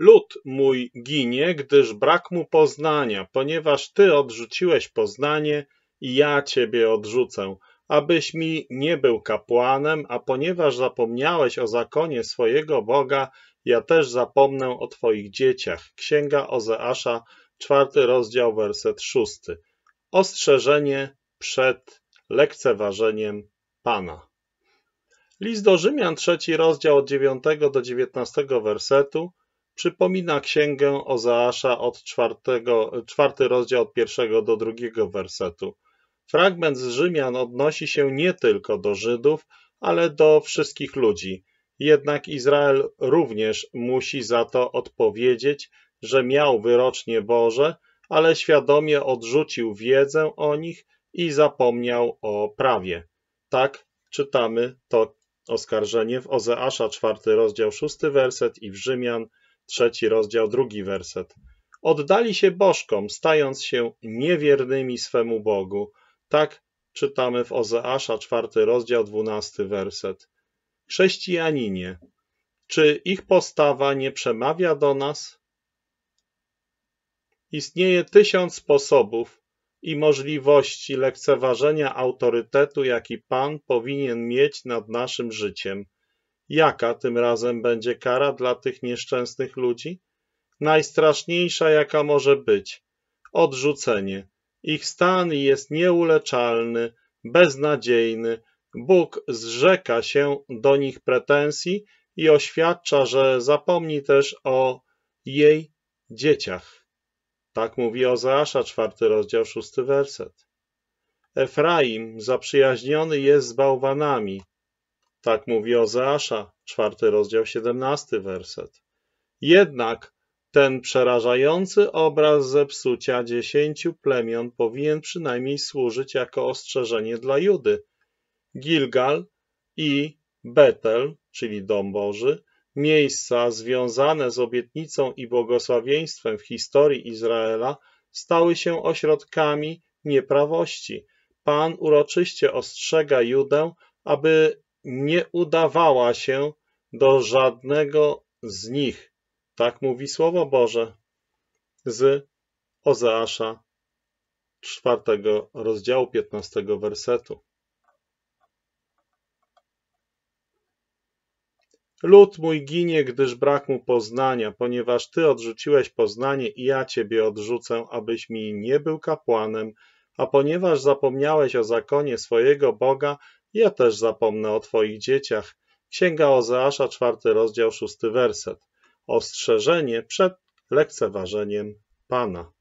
Lud mój ginie, gdyż brak mu poznania, ponieważ Ty odrzuciłeś poznanie i ja Ciebie odrzucę, abyś mi nie był kapłanem, a ponieważ zapomniałeś o zakonie swojego Boga, ja też zapomnę o Twoich dzieciach. Księga Ozeasza, czwarty rozdział, werset szósty. Ostrzeżenie przed lekceważeniem Pana. List do Rzymian, trzeci rozdział od 9 do 19 wersetu przypomina księgę Ozaasza od czwartego, czwarty rozdział od pierwszego do drugiego wersetu. Fragment z Rzymian odnosi się nie tylko do Żydów, ale do wszystkich ludzi. Jednak Izrael również musi za to odpowiedzieć, że miał wyrocznie Boże, ale świadomie odrzucił wiedzę o nich i zapomniał o prawie. Tak czytamy to oskarżenie w Ozeasza 4 rozdział 6 werset i w Rzymian trzeci rozdział, drugi werset. Oddali się bożkom, stając się niewiernymi swemu Bogu. Tak czytamy w Ozeasza, czwarty rozdział, dwunasty werset. Chrześcijaninie, czy ich postawa nie przemawia do nas? Istnieje tysiąc sposobów i możliwości lekceważenia autorytetu, jaki Pan powinien mieć nad naszym życiem – Jaka tym razem będzie kara dla tych nieszczęsnych ludzi? Najstraszniejsza, jaka może być. Odrzucenie. Ich stan jest nieuleczalny, beznadziejny. Bóg zrzeka się do nich pretensji i oświadcza, że zapomni też o jej dzieciach. Tak mówi Ozeasza, czwarty rozdział, szósty werset. Efraim zaprzyjaźniony jest z bałwanami, tak mówi Ozeasza, czwarty rozdział, siedemnasty werset. Jednak ten przerażający obraz zepsucia dziesięciu plemion powinien przynajmniej służyć jako ostrzeżenie dla Judy. Gilgal i Betel, czyli Dom Boży, miejsca związane z obietnicą i błogosławieństwem w historii Izraela, stały się ośrodkami nieprawości. Pan uroczyście ostrzega Judę, aby nie udawała się do żadnego z nich. Tak mówi Słowo Boże z Ozeasza 4 rozdziału 15 wersetu. Lud mój ginie, gdyż brak mu poznania, ponieważ ty odrzuciłeś poznanie i ja ciebie odrzucę, abyś mi nie był kapłanem a ponieważ zapomniałeś o zakonie swojego Boga, ja też zapomnę o Twoich dzieciach. Księga Ozeasza, czwarty rozdział, szósty werset. Ostrzeżenie przed lekceważeniem Pana.